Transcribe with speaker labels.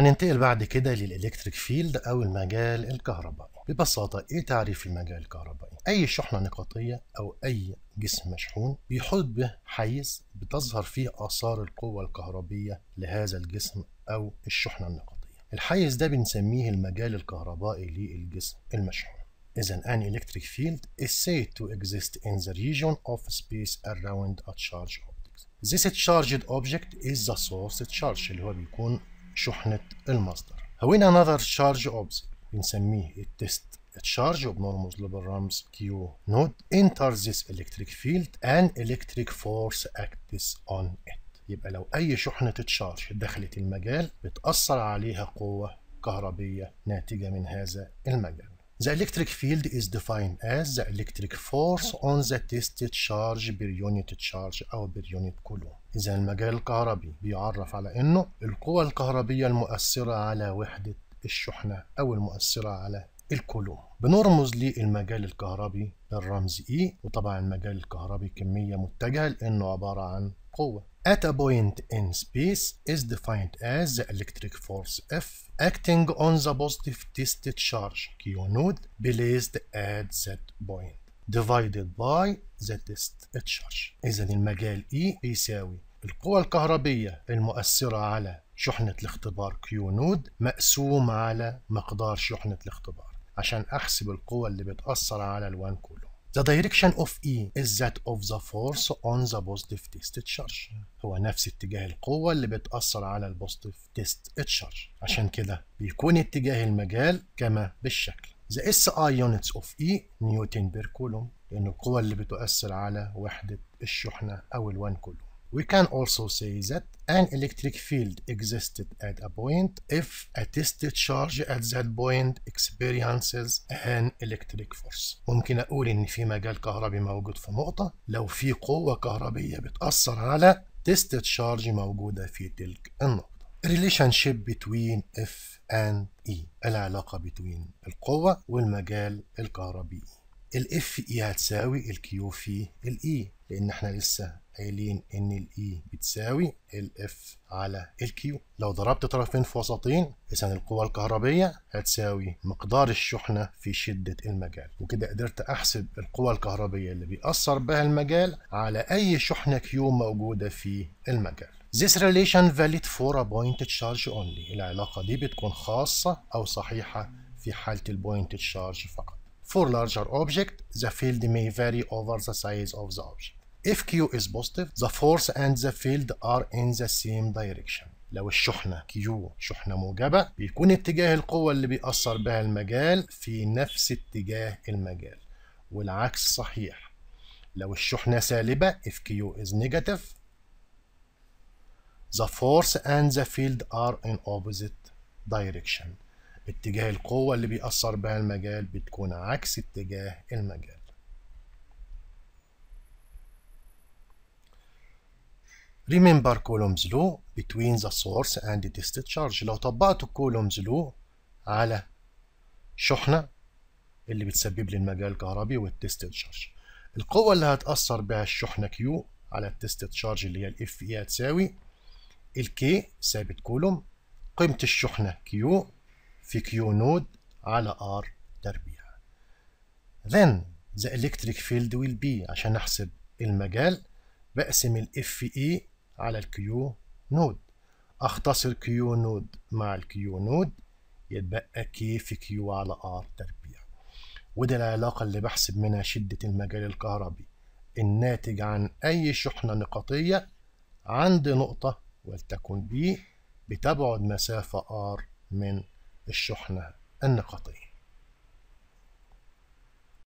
Speaker 1: هننتقل بعد كده للإلكتريك فيلد أو المجال الكهربائي ببساطة إيه تعريف المجال الكهربائي؟ أي شحنة نقاطية أو أي جسم مشحون بيحط به حيز بتظهر فيه آثار القوة الكهربية لهذا الجسم أو الشحنة النقاطية الحيز ده بنسميه المجال الكهربائي للجسم المشحون is an electric field is said to exist in the region of space around a charged object. This charged object is the source charge اللي هو بيكون شحنة المصدر هوينا نظر شارج اوبز بنسميه التست تشارج of normal rams كيو node انتر ذيس الكتريك فيلد ان الكتريك فورس اكتس اون ات يبقى لو أي شحنة تشارج دخلت المجال بتأثر عليها قوة كهربية ناتجة من هذا المجال The electric field is defined as the electric force on the tested charge per unit charge أو per unit coulomb. إذا المجال الكهربي بيعرف على إنه القوى الكهربية المؤثرة على وحدة الشحنة أو المؤثرة على الكولوم. بنرمز للمجال الكهربي بالرمز E وطبعا المجال الكهربي كمية متجهة لأنه عبارة عن قوة. At a point in space is defined as the electric force F acting on the positive test charge Q node placed at that point divided by the test charge إذا المجال E بيساوي القوى الكهربية المؤثرة على شحنة الاختبار Q نود مقسوم على مقدار شحنة الاختبار عشان أحسب القوة اللي بتأثر على الوان كولوم The direction of E is that of the force on the positive test charge هو نفس اتجاه القوة اللي بتأثر على البوزيتيف تيست تشارج عشان كده بيكون اتجاه المجال كما بالشكل The SI units of E نيوتن بير كولوم لأن القوة اللي بتؤثر على وحدة الشحنة أو الوان كولوم We can also say that an electric field existed at a point if a tested charge at that point experiences an electric force. ممكن أقول إن في مجال كهربي موجود في نقطة لو في قوة كهربية بتأثر على tested charge موجودة في تلك النقطة. relationship between F and E العلاقة بين القوة والمجال الكهربي الـ ال F E هتساوي الـ Q في الـ E لان احنا لسه قايلين ان الاي e بتساوي الاف على الكيو لو ضربت طرفين في وسطين اذا القوة الكهربية هتساوي مقدار الشحنة في شدة المجال وكده قدرت احسب القوة الكهربية اللي بيأثر بها المجال على اي شحنة كيو موجودة في المجال This relation valid for a point charge only العلاقة دي بتكون خاصة أو صحيحة في حالة البوينت تشارج فقط. For larger object, the field may vary over the size of the object. if Q is positive the force and the field are in the same direction لو الشحنة Q شحنة موجبة بيكون اتجاه القوة اللي بيأثر بها المجال في نفس اتجاه المجال والعكس صحيح لو الشحنة سالبة if Q is negative the force and the field are in opposite direction اتجاه القوة اللي بيأثر بها المجال بتكون عكس اتجاه المجال remember columns law between the source and the discharge لو طبقت columns law على شحنة اللي بتسبب لي المجال الكهربي والتيست تشارج القوة اللي هتأثر بها الشحنة كيو على التيست تشارج اللي هي الاف اي هتساوي الـ K ثابت كولوم قيمة الشحنة كيو في كيو نود على R تربيع then the electric field will be عشان احسب المجال بقسم الاف اي e على الكيو نود أختصر كيو نود مع الكيو نود يتبقى كي في كيو على ار تربيع وده العلاقة اللي بحسب منها شدة المجال الكهربي الناتج عن أي شحنة نقطية عند نقطة ولتكن بي بتبعد مسافة R من الشحنة النقطية